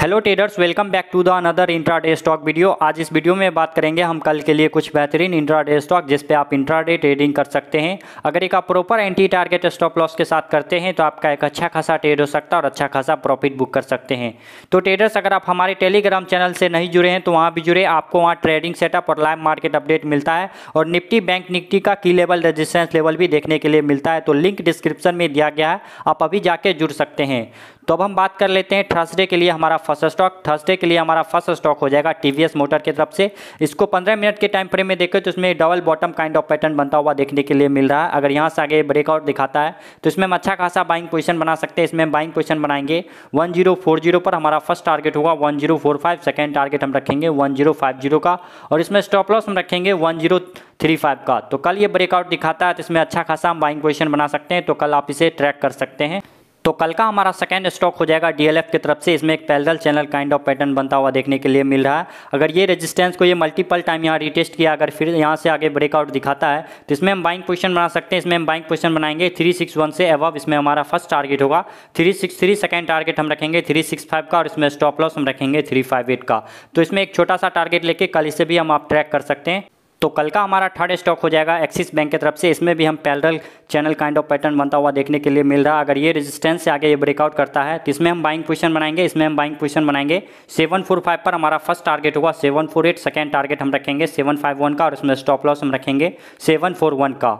hello traders welcome back to the another intraday stock video आज इस video में बात करेंगे हम कल के लिए कुछ बेहतरीन इंट्राडे स्टॉक जिस पे आप इंट्राडे ट्रेडिंग कर सकते हैं अगर एक आप proper entry target stop loss के साथ करते हैं तो आपका एक अच्छा खासा ट्रेड हो सकता है और अच्छा खासा प्रॉफिट बुक कर सकते हैं तो ट्रेडर्स अगर आप हमारे टेलीग्राम चैनल से नहीं जुड़े हैं तो वहाँ भी जुड़े आपको वहाँ ट्रेडिंग सेटअप और लाइव मार्केट अपडेट मिलता है और निफ्टी बैंक निफ्टी का की लेवल रजिस्टेंस लेवल भी देखने के लिए मिलता है तो लिंक डिस्क्रिप्शन में दिया गया है आप अभी जाके जुड़ सकते हैं तो अब हम बात कर लेते हैं थर्सडे के लिए हमारा फर्स्ट स्टॉक थर्सडे के लिए हमारा फर्स्ट स्टॉक हो जाएगा टीवीएस मोटर की तरफ से इसको पंद्रह मिनट के टाइम फ्रेम में देखें तो इसमें double bottom kind of pattern बनता हुआ देखने के लिए मिल रहा है अगर यहाँ से आगे ब्रेकआउट दिखाता है तो इसमें हम अच्छा खासा बाइंग पोजिशन बना सकते हैं इसमें हम बाइंग पोजिशन बनाएंगे वन जीरो फोर जीरो पर हमारा फर्स्ट टारगेट होगा one zero four five second target हम रखेंगे वन जीरो फाइव जीरो का और इसमें स्टॉप लॉस हम रखेंगे वन जीरो थ्री फाइव का तो कल ये ब्रेकआउट दिखाता है तो इसमें अच्छा खासा हम बाइंग पोजिशन बना सकते हैं तो कल आप इसे ट्रैक कर सकते हैं तो कल का हमारा सेकेंड स्टॉक हो जाएगा डीएलएफ की तरफ से इसमें एक parallel channel kind of pattern बनता हुआ देखने के लिए मिल रहा है अगर ये रेजिस्टेंस को ये मल्टीपल टाइम यहाँ रिटेस्ट किया अगर फिर यहाँ से आगे ब्रेकआउट दिखाता है तो इसमें हम बाइंग पोजिशन बना सकते हैं इसमें हम बाइंग पोजिशन बनाएंगे थ्री सिक्स वन से एवब इसमें हमारा फर्स्ट टारगेट होगा three six three second target हम रखेंगे थ्री सिक्स फाइव का और इसमें स्टॉप लॉस हम रखेंगे थ्री फाइव एट का तो इसमें एक छोटा सा टारगेट लेके कल इसे भी हम आप ट्रैक कर सकते हैं तो कल का हमारा थर्ड स्टॉक हो जाएगा एक्सिस बैंक की तरफ से इसमें भी हम parallel channel kind of pattern बनता हुआ देखने के लिए मिल रहा है अगर ये रेजिस्टेंस से आगे ये ब्रेकआउट करता है तो इसमें हम बाइंग पोजीशन बनाएंगे इसमें हम बाइंग पोजीशन बनाएंगे सेवन फोर फाइव पर हमारा फर्स्ट टारगेट होगा seven four eight second target हम रखेंगे सेवन फाइव वन का और इसमें स्टॉप लॉस हम रखेंगे सेवन फोर वन का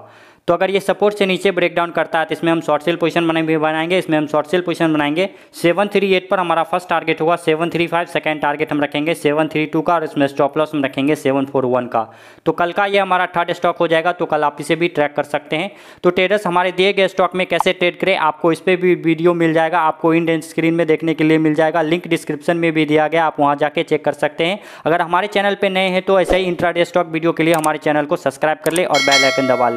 तो अगर ये सपोर्ट से नीचे ब्रेक डाउन करता है तो इसमें हम शॉर्ट सेल पोजीशन बना बनाएंगे इसमें हम शॉर्ट सेल पोजीशन बनाएंगे सेवन थ्री एट पर हमारा फर्स्ट टारगेट होगा seven three five second target हम रखेंगे सेवन थ्री टू का और इसमें स्टॉप लॉस हम रखेंगे सेवन फोर वन का तो कल का ये हमारा थर्ड स्टॉक हो जाएगा तो कल आप इसे भी ट्रैक कर सकते हैं तो ट्रेडर्स हमारे दिए गए स्टॉक में कैसे ट्रेड करें आपको इस पर भी वीडियो मिल जाएगा आपको इन स्क्रीन में देखने के लिए मिल जाएगा लिंक डिस्क्रिप्शन में भी दिया गया आप वहाँ जाके चेक कर सकते हैं अगर हमारे चैनल पर नए हैं तो ऐसे ही इंट्राडे स्टॉक वीडियो के लिए हमारे चैनल को सब्सक्राइब कर ले और बेलाइकन दबा लें